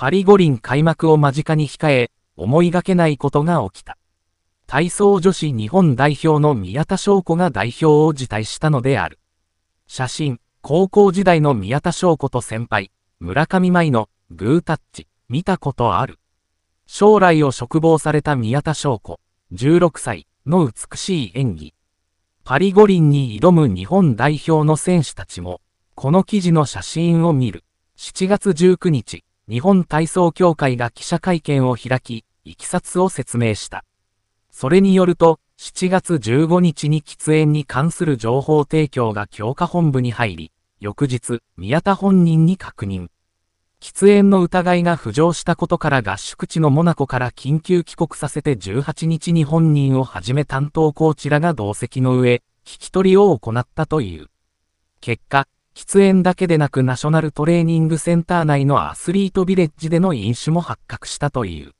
パリ五輪開幕を間近に控え、思いがけないことが起きた。体操女子日本代表の宮田翔子が代表を辞退したのである。写真、高校時代の宮田翔子と先輩、村上舞のグータッチ、見たことある。将来を嘱望された宮田翔子、16歳の美しい演技。パリ五輪に挑む日本代表の選手たちも、この記事の写真を見る。7月19日、日本体操協会が記者会見を開き、いきさつを説明した。それによると、7月15日に喫煙に関する情報提供が強化本部に入り、翌日、宮田本人に確認。喫煙の疑いが浮上したことから合宿地のモナコから緊急帰国させて18日に本人をはじめ担当コーチらが同席の上、聞き取りを行ったという。結果、喫煙だけでなくナショナルトレーニングセンター内のアスリートビレッジでの飲酒も発覚したという。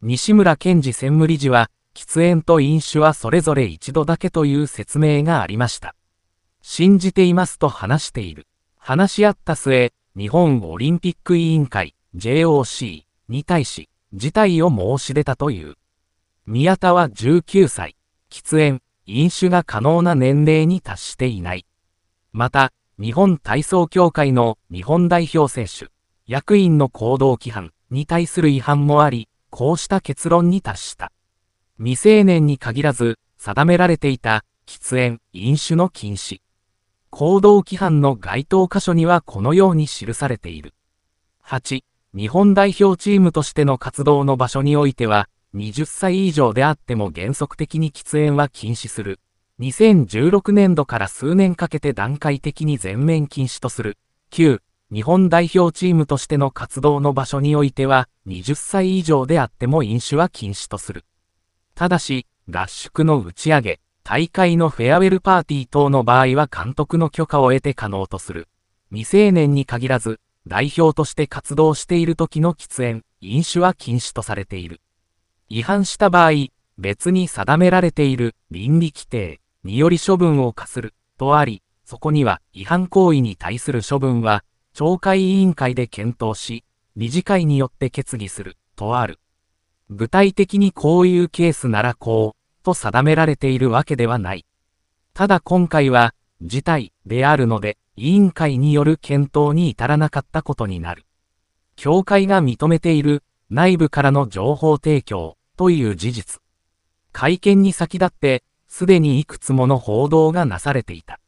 西村健治専務理事は、喫煙と飲酒はそれぞれ一度だけという説明がありました。信じていますと話している。話し合った末、日本オリンピック委員会 JOC に対し、事態を申し出たという。宮田は19歳、喫煙、飲酒が可能な年齢に達していない。また、日本体操協会の日本代表選手、役員の行動規範に対する違反もあり、こうした結論に達した。未成年に限らず、定められていた喫煙、飲酒の禁止。行動規範の該当箇所にはこのように記されている。8、日本代表チームとしての活動の場所においては、20歳以上であっても原則的に喫煙は禁止する。2016年度から数年かけて段階的に全面禁止とする、旧、日本代表チームとしての活動の場所においては、20歳以上であっても飲酒は禁止とする。ただし、合宿の打ち上げ、大会のフェアウェルパーティー等の場合は監督の許可を得て可能とする。未成年に限らず、代表として活動している時の喫煙、飲酒は禁止とされている。違反した場合、別に定められている倫理規定、により処分を課するとあり、そこには違反行為に対する処分は、懲戒委員会で検討し、理事会によって決議するとある。具体的にこういうケースならこう、と定められているわけではない。ただ今回は、事態であるので、委員会による検討に至らなかったことになる。協会が認めている内部からの情報提供という事実。会見に先立ってすでにいくつもの報道がなされていた。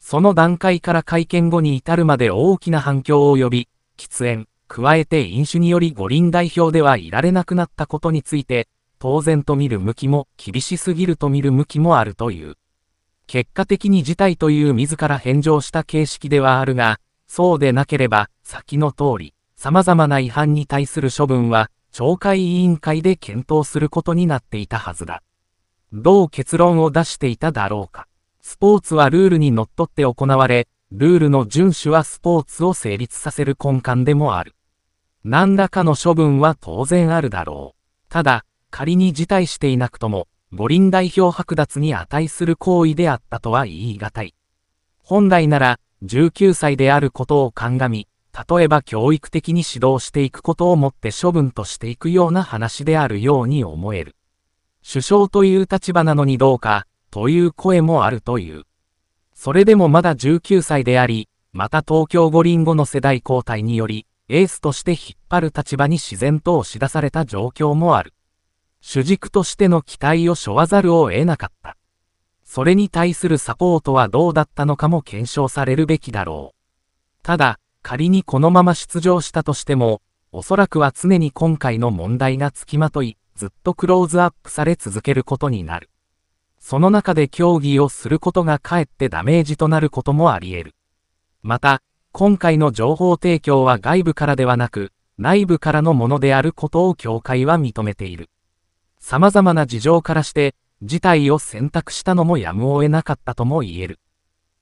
その段階から会見後に至るまで大きな反響を呼び、喫煙、加えて飲酒により五輪代表ではいられなくなったことについて、当然と見る向きも、厳しすぎると見る向きもあるという。結果的に事態という自ら返上した形式ではあるが、そうでなければ、先の通り、様々な違反に対する処分は、懲戒委員会で検討することになっていたはずだ。どう結論を出していただろうか。スポーツはルールにのっとって行われ、ルールの遵守はスポーツを成立させる根幹でもある。何らかの処分は当然あるだろう。ただ、仮に辞退していなくとも、五輪代表剥奪に値する行為であったとは言い難い。本来なら、19歳であることを鑑み、例えば教育的に指導していくことをもって処分としていくような話であるように思える。首相という立場なのにどうか、という声もあるという。それでもまだ19歳であり、また東京五輪後の世代交代により、エースとして引っ張る立場に自然と押し出された状況もある。主軸としての期待を背負わざるを得なかった。それに対するサポートはどうだったのかも検証されるべきだろう。ただ、仮にこのまま出場したとしても、おそらくは常に今回の問題がつきまとい、ずっとクローズアップされ続けることになる。その中で競技をすることがかえってダメージとなることもあり得る。また、今回の情報提供は外部からではなく、内部からのものであることを協会は認めている。様々な事情からして、事態を選択したのもやむを得なかったとも言える。